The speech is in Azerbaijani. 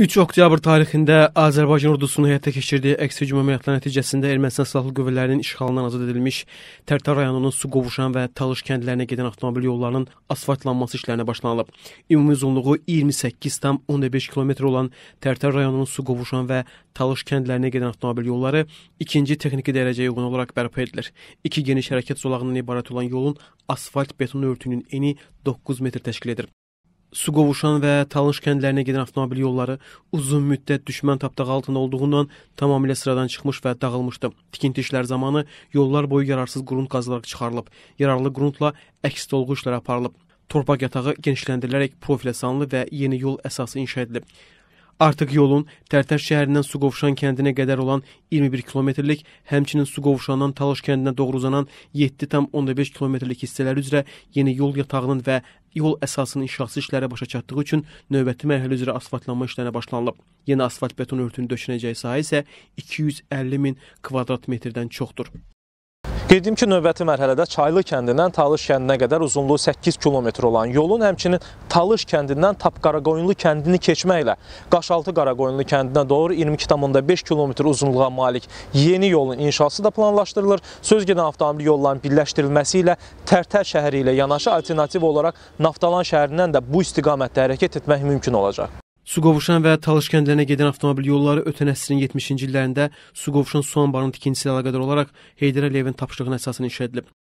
3 oktyabr tarixində Azərbaycan ordusunun həyata keçirdiyi əks hücum əməliyyatları nəticəsində Ermənistan silahlı qüvvələrinin işğalından azad edilmiş Tərtər rayonunun Suqovuşan və Talış kəndlərinə gedən avtomobil yollarının asfaltlanması işlərinə başlanılıb. Ümumi uzunluğu 28,5 kilometr olan Tərtər rayonunun Suqovuşan və Talış kəndlərinə gedən avtomobil yolları ikinci texniki dərəcəyə uyğun olaraq bərpa edilir. İki geniş hərəkət zolağından ibarət olan yolun asfalt beton örtüyünün eni 9 metr təşkil edir. Suqovuşan və Talış kəndlərinə gedən avtomobil yolları uzun müddət düşmən tapdağı altında olduğundan tamamilə sıradan çıxmış və dağılmışdı. Tikinti işləri zamanı yollar boyu yararsız qrunt qazılaraq çıxarılıb, yararlı qruntla əks dolğu işləri aparılıb. Torpaq yatağı genişləndirilərək profil sanlı və yeni yol əsası inşa edilib. Artıq yolun Tərtər şəhərindən Suqovşan kəndinə qədər olan 21 kilometrlik, həmçinin Suqovşandan Talış kəndinə doğru uzanan 7,5 kilometrlik hissələri üzrə yeni yol yatağının və yol əsasının inşası işləri başa çatdığı üçün növbəti mərhələ üzrə asfaltlanma işlərinə başlanılıb. Yeni asfalt beton örtünün döşənəcəyi sahə isə 250 min kvadrat metrdən çoxdur. Qeyd edim ki, növbəti mərhələdə Çaylı kəndindən Talış kəndinə qədər uzunluğu 8 km olan yolun həmçinin Talış kəndindən Tapqaraqoyunlu kəndini keçməklə Qaşaltı Qaraqoyunlu kəndinə doğru 22,5 km uzunluğa malik yeni yolun inşası da planlaşdırılır. Söz gedən avtomobil yollarının birləşdirilməsi ilə Tərtər şəhəri ilə yanaşı alternativ olaraq Naftalan şəhərindən də bu istiqamətdə hərəkət etmək mümkün olacaq. Suqovuşan və Talış kəndlərinə gedən avtomobil yolları ötən əsrin 70-ci illərində Suqovuşan su anbarının tikintisi ilə əlaqədar olaraq Heydər Əliyevin tapşırığına əsasən inşa edilib.